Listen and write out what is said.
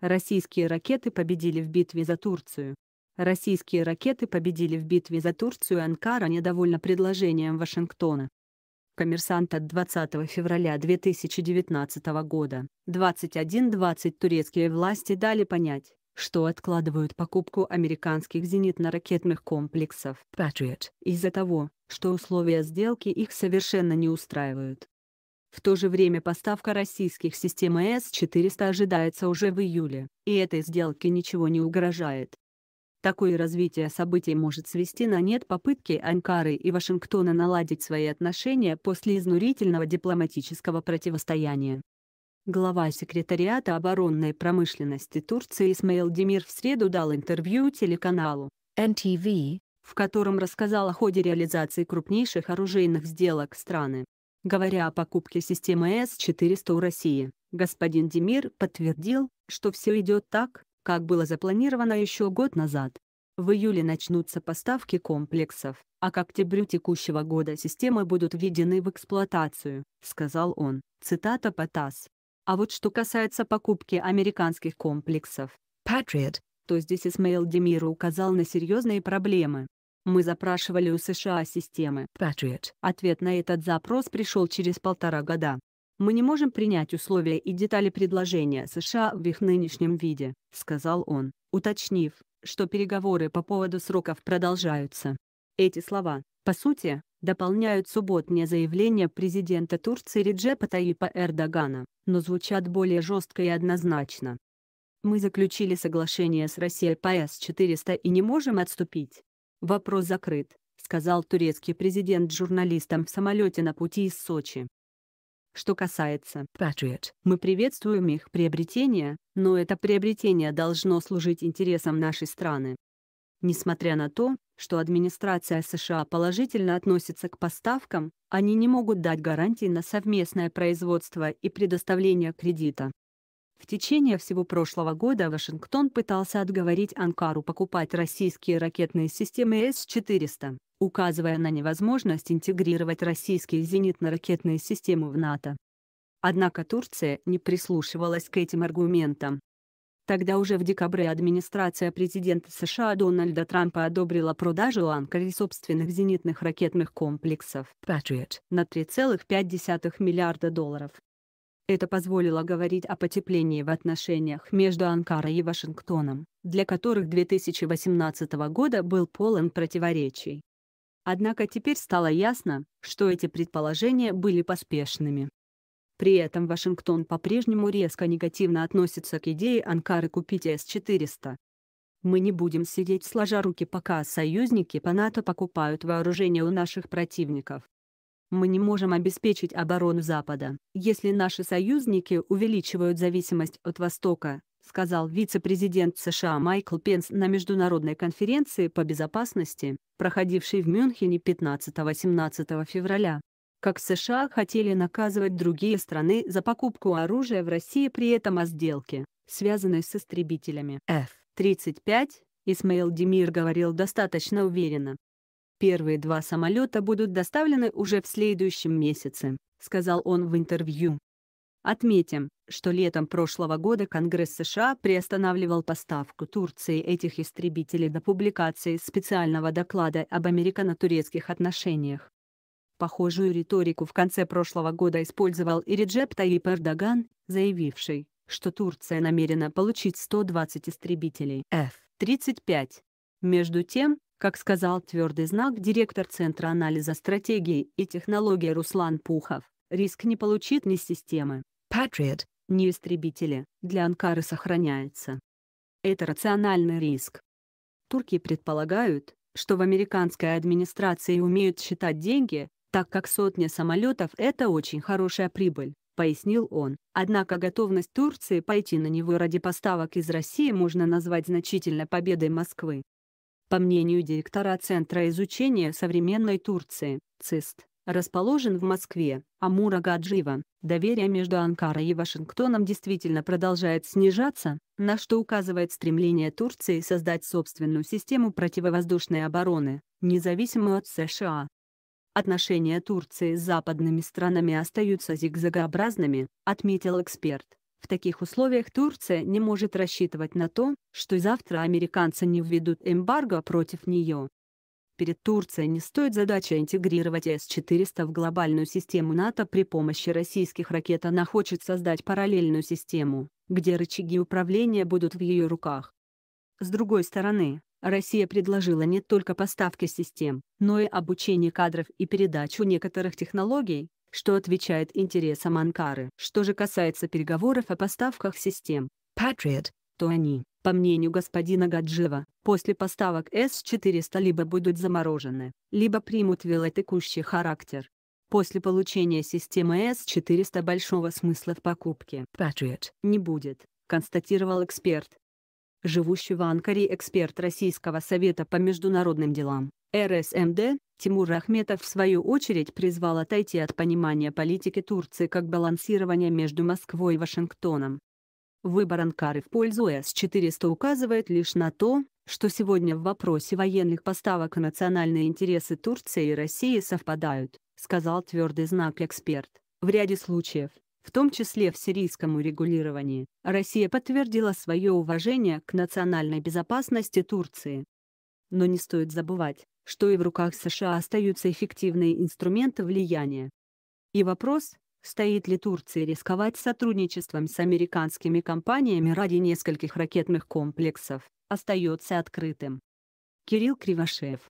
Российские ракеты победили в битве за Турцию. Российские ракеты победили в битве за Турцию Анкара недовольна предложением Вашингтона. Коммерсант от 20 февраля 2019 года, 21:20 турецкие власти дали понять, что откладывают покупку американских зенитно-ракетных комплексов Patriot из-за того, что условия сделки их совершенно не устраивают. В то же время поставка российских систем С-400 ожидается уже в июле, и этой сделке ничего не угрожает. Такое развитие событий может свести на нет попытки Анкары и Вашингтона наладить свои отношения после изнурительного дипломатического противостояния. Глава секретариата оборонной промышленности Турции Исмаил Демир в среду дал интервью телеканалу NTV, в котором рассказал о ходе реализации крупнейших оружейных сделок страны. Говоря о покупке системы С-400 у России, господин Демир подтвердил, что все идет так, как было запланировано еще год назад. В июле начнутся поставки комплексов, а к октябрю текущего года системы будут введены в эксплуатацию, сказал он, цитата по ТАСС. А вот что касается покупки американских комплексов Patriot, то здесь Исмаил Демир указал на серьезные проблемы, мы запрашивали у США системы Patriot. Ответ на этот запрос пришел через полтора года. «Мы не можем принять условия и детали предложения США в их нынешнем виде», — сказал он, уточнив, что переговоры по поводу сроков продолжаются. Эти слова, по сути, дополняют субботнее заявление президента Турции Реджепа Таипа Эрдогана, но звучат более жестко и однозначно. «Мы заключили соглашение с Россией по С-400 и не можем отступить. «Вопрос закрыт», — сказал турецкий президент журналистам в самолете на пути из Сочи. Что касается Patriot, мы приветствуем их приобретение, но это приобретение должно служить интересам нашей страны. Несмотря на то, что администрация США положительно относится к поставкам, они не могут дать гарантии на совместное производство и предоставление кредита. В течение всего прошлого года Вашингтон пытался отговорить Анкару покупать российские ракетные системы С-400, указывая на невозможность интегрировать российские зенитно-ракетные системы в НАТО. Однако Турция не прислушивалась к этим аргументам. Тогда уже в декабре администрация президента США Дональда Трампа одобрила продажу Анкаре собственных зенитных ракетных комплексов Patriot на 3,5 миллиарда долларов. Это позволило говорить о потеплении в отношениях между Анкарой и Вашингтоном, для которых 2018 года был полон противоречий. Однако теперь стало ясно, что эти предположения были поспешными. При этом Вашингтон по-прежнему резко негативно относится к идее Анкары купить С-400. Мы не будем сидеть сложа руки пока союзники по НАТО покупают вооружение у наших противников. Мы не можем обеспечить оборону Запада, если наши союзники увеличивают зависимость от Востока, сказал вице-президент США Майкл Пенс на международной конференции по безопасности, проходившей в Мюнхене 15-18 февраля. Как США хотели наказывать другие страны за покупку оружия в России при этом о сделке, связанной с истребителями F-35, Исмаил Демир говорил достаточно уверенно, Первые два самолета будут доставлены уже в следующем месяце, сказал он в интервью. Отметим, что летом прошлого года Конгресс США приостанавливал поставку Турции этих истребителей до публикации специального доклада об американо-турецких отношениях. Похожую риторику в конце прошлого года использовал и Реджеп Таип Эрдоган, заявивший, что Турция намерена получить 120 истребителей F-35. Между тем, как сказал твердый знак директор Центра анализа стратегии и технологий Руслан Пухов, риск не получит ни системы Patriot, ни истребители, для Анкары сохраняется. Это рациональный риск. Турки предполагают, что в американской администрации умеют считать деньги, так как сотня самолетов – это очень хорошая прибыль, пояснил он. Однако готовность Турции пойти на него ради поставок из России можно назвать значительной победой Москвы по мнению директора Центра изучения современной Турции, ЦИСТ, расположен в Москве, Амура Гаджиева, доверие между Анкарой и Вашингтоном действительно продолжает снижаться, на что указывает стремление Турции создать собственную систему противовоздушной обороны, независимую от США. Отношения Турции с западными странами остаются зигзагообразными, отметил эксперт. В таких условиях Турция не может рассчитывать на то, что завтра американцы не введут эмбарго против нее. Перед Турцией не стоит задача интегрировать С-400 в глобальную систему НАТО при помощи российских ракет. Она хочет создать параллельную систему, где рычаги управления будут в ее руках. С другой стороны, Россия предложила не только поставки систем, но и обучение кадров и передачу некоторых технологий, что отвечает интересам Анкары. Что же касается переговоров о поставках систем Patriot, то они, по мнению господина Гаджиева, после поставок С-400 либо будут заморожены, либо примут велотекущий характер. После получения системы С-400 большого смысла в покупке Patriot не будет, констатировал эксперт живущий в Анкаре эксперт Российского совета по международным делам, РСМД, Тимур Ахметов в свою очередь призвал отойти от понимания политики Турции как балансирования между Москвой и Вашингтоном. Выбор Анкары в пользу С-400 указывает лишь на то, что сегодня в вопросе военных поставок национальные интересы Турции и России совпадают, сказал твердый знак эксперт. В ряде случаев, в том числе в сирийском урегулировании, Россия подтвердила свое уважение к национальной безопасности Турции. Но не стоит забывать, что и в руках США остаются эффективные инструменты влияния. И вопрос, стоит ли Турции рисковать сотрудничеством с американскими компаниями ради нескольких ракетных комплексов, остается открытым. Кирилл Кривошеев